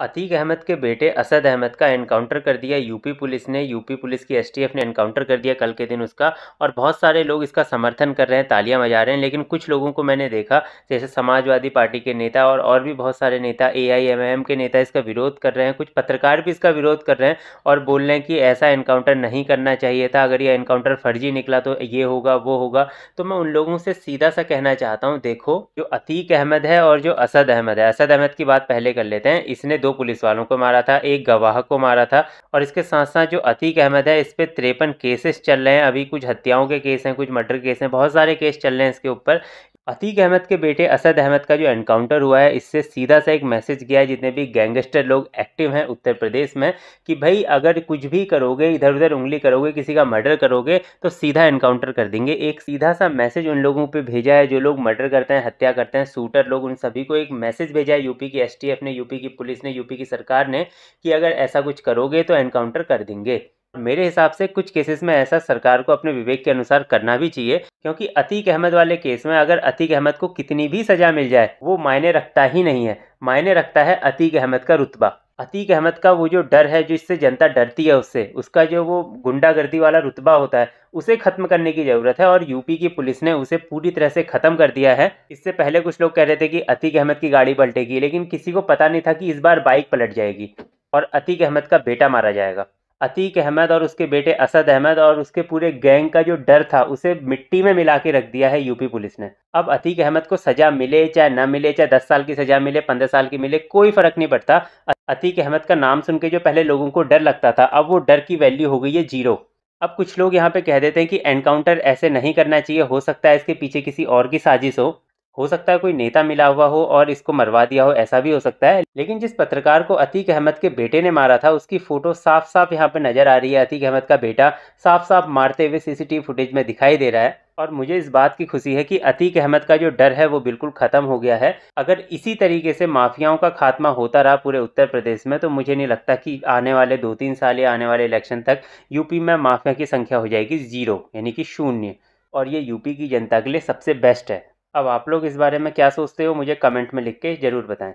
अतीक अहमद के बेटे असद अहमद का एनकाउंटर कर दिया यूपी पुलिस ने यूपी पुलिस की एसटीएफ ने एनकाउंटर कर दिया कल के दिन उसका और बहुत सारे लोग इसका समर्थन कर रहे हैं तालियां बजा रहे हैं लेकिन कुछ लोगों को मैंने देखा जैसे समाजवादी पार्टी के नेता और और भी बहुत सारे नेता एआईएमएम के नेता इसका विरोध कर रहे हैं कुछ पत्रकार भी इसका विरोध कर रहे हैं और बोल रहे हैं कि ऐसा एनकाउंटर नहीं करना चाहिए था अगर ये एनकाउंटर फर्जी निकला तो ये होगा वो होगा तो मैं उन लोगों से सीधा सा कहना चाहता हूँ देखो जो अतीक अहमद है और जो असद अहमद है असद अहमद की बात पहले कर लेते हैं इसने दो पुलिस वालों को मारा था एक गवाह को मारा था और इसके साथ साथ जो अतीक अहमद है इस पर तिरपन केसेस चल रहे हैं अभी कुछ हत्याओं के केस हैं कुछ मर्डर केस हैं बहुत सारे केस चल रहे हैं इसके ऊपर अतीक अहमद के बेटे असद अहमद का जो एनकाउंटर हुआ है इससे सीधा सा एक मैसेज गया है जितने भी गैंगस्टर लोग एक्टिव हैं उत्तर प्रदेश में कि भाई अगर कुछ भी करोगे इधर उधर उंगली करोगे किसी का मर्डर करोगे तो सीधा एनकाउंटर कर देंगे एक सीधा सा मैसेज उन लोगों पे भेजा है जो लोग मर्डर करते हैं हत्या करते हैं सूटर लोग उन सभी को एक मैसेज भेजा है यूपी की एस ने यूपी की पुलिस ने यूपी की सरकार ने कि अगर ऐसा कुछ करोगे तो एनकाउंटर कर देंगे मेरे हिसाब से कुछ केसेस में ऐसा सरकार को अपने विवेक के अनुसार करना भी चाहिए क्योंकि अतीक अहमद वाले केस में अगर अतीक अहमद को कितनी भी सजा मिल जाए वो मायने रखता ही नहीं है मायने रखता है अतीक अहमद का रुतबा अतीक अहमद का वो जो डर है जो इससे जनता डरती है उससे उसका जो वो गुंडागर्दी वाला रुतबा होता है उसे खत्म करने की ज़रूरत है और यूपी की पुलिस ने उसे पूरी तरह से ख़त्म कर दिया है इससे पहले कुछ लोग कह रहे थे कि अतीक अहमद की गाड़ी पलटेगी लेकिन किसी को पता नहीं था कि इस बार बाइक पलट जाएगी और अतीक अहमद का बेटा मारा जाएगा अतीक अहमद और उसके बेटे असद अहमद और उसके पूरे गैंग का जो डर था उसे मिट्टी में मिला के रख दिया है यूपी पुलिस ने अब अतीक अहमद को सजा मिले चाहे ना मिले चाहे दस साल की सजा मिले पंद्रह साल की मिले कोई फर्क नहीं पड़ता अतीक अहमद का नाम सुन के जो पहले लोगों को डर लगता था अब वो डर की वैल्यू हो गई है जीरो अब कुछ लोग यहाँ पे कह देते हैं कि एनकाउंटर ऐसे नहीं करना चाहिए हो सकता है इसके पीछे किसी और की साजिश हो हो सकता है कोई नेता मिला हुआ हो और इसको मरवा दिया हो ऐसा भी हो सकता है लेकिन जिस पत्रकार को अतीक अहमद के बेटे ने मारा था उसकी फोटो साफ साफ यहाँ पर नजर आ रही है अतीक अहमद का बेटा साफ साफ मारते हुए सीसीटीवी फुटेज में दिखाई दे रहा है और मुझे इस बात की खुशी है कि अतीक अहमद का जो डर है वो बिल्कुल ख़त्म हो गया है अगर इसी तरीके से माफियाओं का खात्मा होता रहा पूरे उत्तर प्रदेश में तो मुझे नहीं लगता कि आने वाले दो तीन साल या आने वाले इलेक्शन तक यूपी में माफिया की संख्या हो जाएगी ज़ीरो यानी कि शून्य और ये यूपी की जनता के लिए सबसे बेस्ट है अब आप लोग इस बारे में क्या सोचते हो मुझे कमेंट में लिख के ज़रूर बताएं